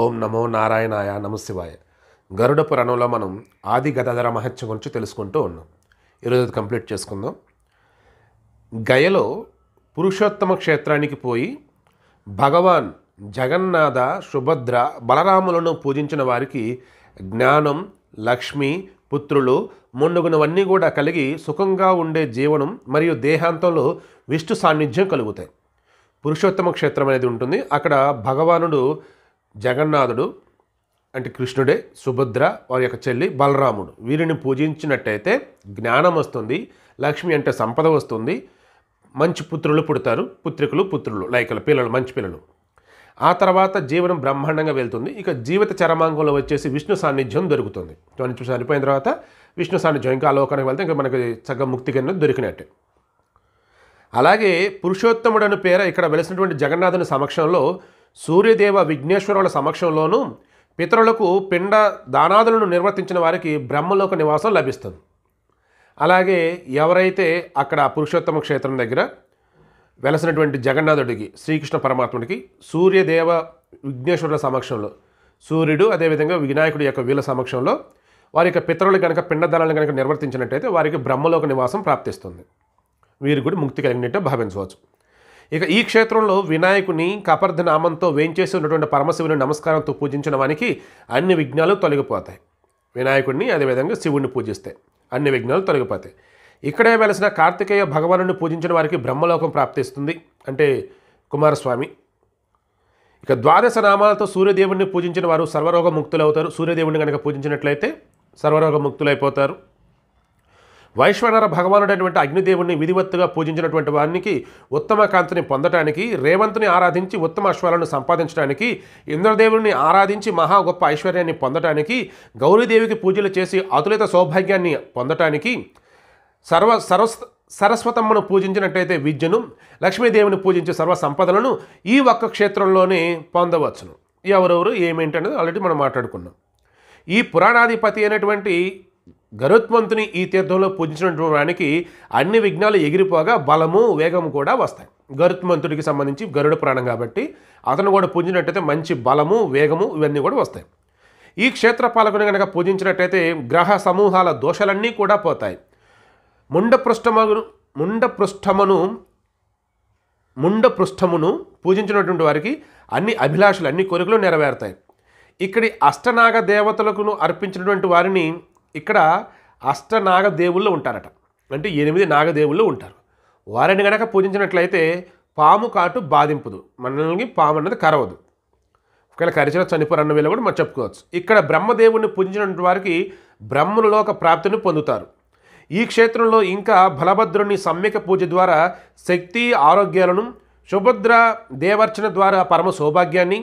ఓం నమో నారాయణాయ నమశివాయ గరుడ పురాణంలో మనం ఆది గదాధర మహత్యం గురించి తెలుసుకుంటూ ఉన్నాం ఈరోజు కంప్లీట్ చేసుకుందాం గయలో పురుషోత్తమ క్షేత్రానికి పోయి భగవాన్ జగన్నాథ సుభద్ర బలరాములను పూజించిన వారికి జ్ఞానం లక్ష్మి పుత్రులు మొండుగునవన్నీ కూడా కలిగి సుఖంగా ఉండే జీవనం మరియు దేహాంతంలో విష్ణు సాన్నిధ్యం కలుగుతాయి పురుషోత్తమ క్షేత్రం అనేది ఉంటుంది అక్కడ భగవానుడు జగన్నాథుడు అంటే కృష్ణుడే సుభద్ర వారి యొక్క చెల్లి బలరాముడు వీరిని పూజించినట్టయితే జ్ఞానం వస్తుంది లక్ష్మి అంటే సంపద వస్తుంది మంచి పుత్రులు పుడతారు పుత్రికలు పుత్రులు లైకల పిల్లలు మంచి పిల్లలు ఆ తర్వాత జీవనం బ్రహ్మాండంగా వెళ్తుంది ఇక జీవిత చరమాంగంలో వచ్చేసి విష్ణు సాన్నిధ్యం దొరుకుతుంది నుంచి చనిపోయిన తర్వాత విష్ణు సాన్నిధ్యం ఇంకా ఆలోకానికి వెళ్తే ఇంకా మనకి చక్కగా ముక్తి కింద దొరికినట్టే అలాగే పురుషోత్తముడు అను పేర ఇక్కడ వెలిసినటువంటి జగన్నాథుని సమక్షంలో సూర్యదేవ విఘ్నేశ్వరుల సమక్షంలోనూ పితరులకు పిండ దానాదులను నిర్వర్తించిన వారికి బ్రహ్మలోక నివాసం లభిస్తుంది అలాగే ఎవరైతే అక్కడ పురుషోత్తమ క్షేత్రం దగ్గర వెలసినటువంటి జగన్నాథుడికి శ్రీకృష్ణ పరమాత్ముడికి సూర్యదేవ విఘ్నేశ్వరుల సమక్షంలో సూర్యుడు అదేవిధంగా వినాయకుడి యొక్క వీళ్ళ సమక్షంలో వారి యొక్క పితరులు కనుక పిండదనాలను కనుక నిర్వర్తించినట్టయితే వారికి బ్రహ్మలోక నివాసం ప్రాప్తిస్తుంది వీరు కూడా ముక్తి కలిగినట్టు భావించవచ్చు ఇక ఈ క్షేత్రంలో వినాయకుని కపర్ధ నామంతో వేంచేసి ఉన్నటువంటి పరమశివుని నమస్కారంతో పూజించిన వానికి అన్ని విఘ్నాలు తొలగిపోతాయి వినాయకుడిని అదేవిధంగా శివుణ్ణి పూజిస్తే అన్ని విఘ్నాలు తొలగిపోతాయి ఇక్కడే వెలసిన కార్తికేయ భగవానుని పూజించిన వారికి బ్రహ్మలోకం ప్రాప్తిస్తుంది అంటే కుమారస్వామి ఇక ద్వాదశ నామాలతో సూర్యదేవుణ్ణి పూజించిన వారు సర్వరోగ అవుతారు సూర్యదేవుడిని కనుక పూజించినట్లయితే సర్వరోగ ముక్తులైపోతారు వైశ్వనర భగవానుడైనటువంటి అగ్నిదేవుణ్ణి విధివత్తుగా పూజించినటువంటి వారికి ఉత్తమ కాంతిని పొందటానికి రేవంతుని ఆరాధించి ఉత్తమ అశ్వాలను సంపాదించడానికి ఇంద్రదేవుని ఆరాధించి మహా గొప్ప ఐశ్వర్యాన్ని పొందటానికి గౌరీదేవికి పూజలు చేసి అతులిత సౌభాగ్యాన్ని పొందటానికి సర్వ సరస్ సరస్వతమ్మను పూజించినట్టయితే విద్యను లక్ష్మీదేవిని పూజించే సర్వ సంపదలను ఈ ఒక్క క్షేత్రంలోనే పొందవచ్చును ఎవరెవరు ఏమేంటనేది ఆల్రెడీ మనం మాట్లాడుకున్నాం ఈ పురాణాధిపతి అయినటువంటి గరుత్మంతుని ఈ తీర్థంలో పూజించడానికి అన్ని విఘ్నాలు ఎగిరిపోగా బలము వేగము కూడా వస్తాయి గరుత్మంతుడికి సంబంధించి గరుడ ప్రాణం కాబట్టి అతను కూడా పూజించినట్టయితే మంచి బలము వేగము ఇవన్నీ కూడా వస్తాయి ఈ క్షేత్రపాలకుని కనుక పూజించినట్టయితే గ్రహ సమూహాల దోషాలన్నీ కూడా పోతాయి ముండపృష్టమును ముండపృష్ఠమును ముండపృష్ఠమును పూజించినటువంటి వారికి అన్ని అభిలాషలు అన్ని కోరికలు నెరవేరుతాయి ఇక్కడి అష్టనాగ దేవతలకు అర్పించినటువంటి వారిని ఇక్కడ అష్టనాగ దేవుళ్ళు ఉంటారట అంటే ఎనిమిది నాగదేవుళ్ళు ఉంటారు వారిని గనక పూజించినట్లయితే పాము కాటు బాధింపదు మనల్ని పాము అన్నది కరవదు ఒకవేళ కరిచిన చనిపోరన్న వేళ కూడా మనం చెప్పుకోవచ్చు ఇక్కడ బ్రహ్మదేవుని పూజించిన వారికి ఒక ప్రాప్తిని పొందుతారు ఈ క్షేత్రంలో ఇంకా బలభద్రుని సమ్యక పూజ ద్వారా శక్తి ఆరోగ్యాలను సుభద్ర దేవర్చన ద్వారా పరమ సౌభాగ్యాన్ని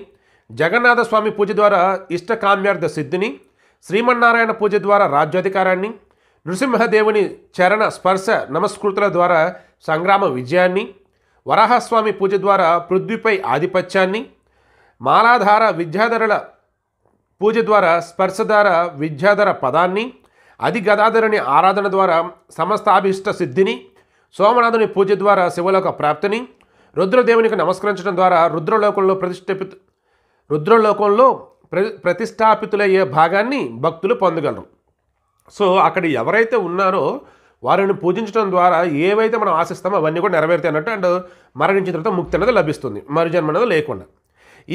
జగన్నాథ స్వామి పూజ ద్వారా ఇష్టకామ్యార్థ సిద్ధిని శ్రీమన్నారాయణ పూజ ద్వారా రాజ్యాధికారాన్ని నృసింహదేవుని చరణ స్పర్శ నమస్కృతుల ద్వారా సంగ్రామ విజయాన్ని వరాహస్వామి పూజ ద్వారా పృథ్వీపై ఆధిపత్యాన్ని మాలాధార విద్యాధరుల పూజ ద్వారా స్పర్శధార విద్యాధర పదాన్ని అది గదాధరుని ఆరాధన ద్వారా సమస్తాభిష్ట సిద్ధిని సోమనాథుని పూజ ద్వారా శివలోక ప్రాప్తిని రుద్రదేవునికి నమస్కరించడం ద్వారా రుద్రలోకంలో ప్రతిష్ఠ రుద్రలోకంలో ప్రతిష్టాపితులయ్యే భాగాన్ని భక్తులు పొందగలరు సో అక్కడ ఎవరైతే ఉన్నారో వారిని పూజించడం ద్వారా ఏవైతే మనం ఆశిస్తామో అవన్నీ కూడా నెరవేరుతాయి అన్నట్టు అండ్ మరణించిన తర్వాత ముక్తి అనేది లభిస్తుంది మరుజన్మ అనేది లేకుండా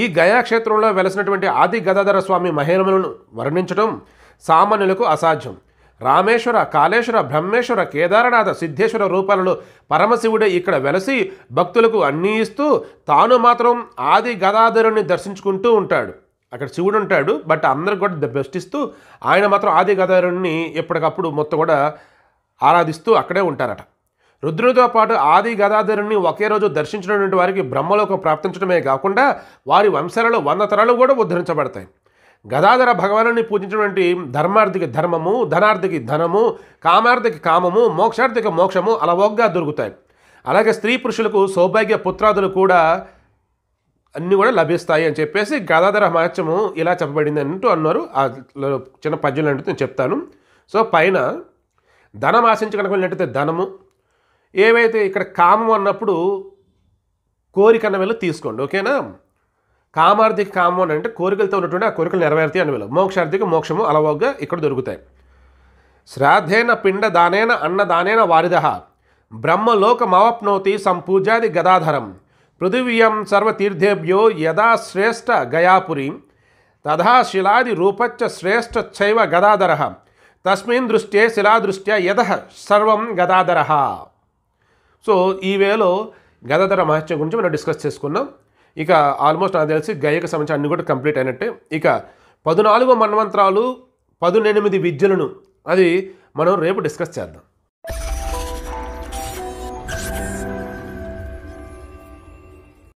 ఈ గయాక్షేత్రంలో వెలసినటువంటి ఆది గదాధర స్వామి మహిళలను వర్ణించడం సామాన్యులకు అసాధ్యం రామేశ్వర కాళేశ్వర బ్రహ్మేశ్వర కేదారనాథ సిద్ధేశ్వర రూపాలలో పరమశివుడే ఇక్కడ వెలసి భక్తులకు అన్నీ ఇస్తూ తాను మాత్రం ఆది గదాధరుణ్ణి దర్శించుకుంటూ ఉంటాడు అక్కడ శివుడు ఉంటాడు బట్ అందరికి కూడా ద బెస్ట్ ఇస్తూ ఆయన మాత్రం ఆది గదారుణ్ణి ఎప్పటికప్పుడు మొత్తం కూడా ఆరాధిస్తూ అక్కడే ఉంటారట రుద్రుడితో పాటు ఆది గదాధరుణ్ణి ఒకే రోజు దర్శించినటువంటి వారికి బ్రహ్మలోకం ప్రాప్తించడమే కాకుండా వారి వంశాలలో వంద తరాలు కూడా ఉద్ధరించబడతాయి గదాధర భగవాను పూజించినటువంటి ధర్మార్థికి ధర్మము ధనార్థికి ధనము కామార్థికి కామము మోక్షార్థికి మోక్షము అలవోగ్గా దొరుకుతాయి అలాగే స్త్రీ పురుషులకు సౌభాగ్య పుత్రాదులు కూడా అన్నీ కూడా లభిస్తాయి అని చెప్పేసి గదాధర మహత్యము ఇలా చెప్పబడింది అంటూ అన్నారు ఆ చిన్న పద్యం అంటే నేను చెప్తాను సో పైన ధనం ఆశించగలిగినట్టయితే ధనము ఏవైతే ఇక్కడ కామం అన్నప్పుడు కోరికన్న వెళ్ళి తీసుకోండి ఓకేనా కామార్థిక కామం అని అంటే కోరికలతో ఉన్నటువంటి ఆ కోరికలు నెరవేర్తి అని వెళ్ళు మోక్షార్థిక మోక్షము అలవోగ్గా ఇక్కడ దొరుకుతాయి శ్రాద్ధేన పిండ దానేన అన్న దానేన వారిదహ బ్రహ్మలోకమవాప్నోతి సంపూజాది గదాధరం పృథివ్యం సర్వతీర్థేభ్యో యదా శ్రేష్ట గయాపురీం తథా శ్రేష్ట చైవ గదాధర తస్మిన్ దృష్ట్యే శిలాదృష్ట్యా యద సర్వం గదాధర సో ఈ వేలో గదాధర మహత్యం గురించి మనం డిస్కస్ చేసుకున్నాం ఇక ఆల్మోస్ట్ నాకు తెలిసి గయకు సంబంధించి అన్ని కూడా కంప్లీట్ అయినట్టే ఇక పదునాలుగు మన్వంతరాలు పదునెనిమిది విద్యలను అది మనం రేపు డిస్కస్ చేద్దాం